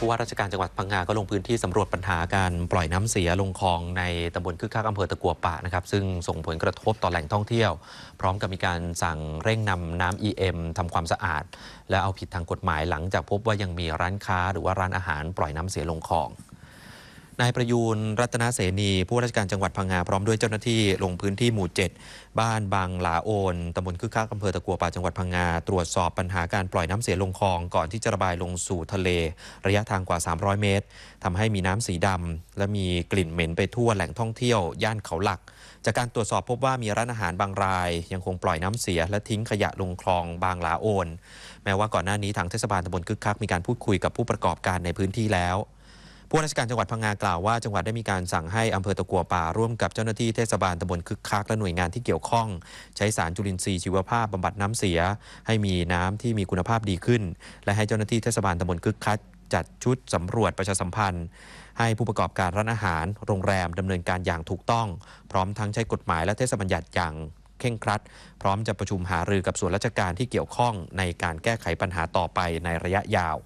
ผู้ว่าราชการจังหวัดพังงา ก็ลงพื้นที่สำรวจปัญหาการปล่อยน้ำเสียลงคลองในตำบลคึกคักอำเภอตะกัวป่านะครับ ซึ่งส่งผลกระทบต่อแหล่งท่องเที่ยว พร้อมกับมีการสั่งเร่งนำน้ำ EM ทำความสะอาด และเอาผิดทางกฎหมายหลังจากพบว่ายังมีร้านค้าหรือว่าร้านอาหารปล่อยน้ำเสียลงคลองนายประยูนรัตนเสนีผู้ราชการจังหวัดพังงา พร้อมด้วยเจ้าหน้าที่ลงพื้นที่หมู่ 7 บ้านบางหลาโอนตำบลคึกคักอำเภอตะกัวป่าจังหวัดพังงา ตรวจสอบปัญหาการปล่อยน้ำเสียลงคลอง ก่อนที่จะระบายลงสู่ทะเล ระยะทางกว่า 300 เมตร ทำให้มีน้ำสีดำ และมีกลิ่นเหม็นไปทั่วแหล่งท่องเที่ยวย่านเขาหลัก จากการตรวจสอบพบว่ามีร้านอาหารบางรายยังคงปล่อยน้ำเสียและทิ้งขยะลงคลองบางหลาโอนแม้ว่าก่อนหน้านี้ทางเทศบาลตำบลคึกคักมีการพูดคุยกับผู้ประกอบการในพื้นที่แล้วผู้ราชการจังหวัดพังงากล่าวว่าจังหวัดได้มีการสั่งให้อำเภอตะกัวป่าร่วมกับเจ้าหน้าที่เทศบาลตำบลคึกคัก และหน่วยงานที่เกี่ยวข้อง ใช้สารจุลินทรีย์ชีวภาพบำบัดน้ำเสีย ให้มีน้ำที่มีคุณภาพดีขึ้นและให้เจ้าหน้าที่เทศบาลตำบลคึกคักจัดชุดสำรวจประชาสัมพันธ์ ให้ผู้ประกอบการร้านอาหาร โรงแรมดำเนินการอย่างถูกต้อง พร้อมทั้งใช้กฎหมายและเทศบัญญัติอย่างเข่งครัด พร้อมจะประชุมหารือกับส่วนราชการที่เกี่ยวข้อง ในการแก้ไขปัญหาต่อไปในระยะยาว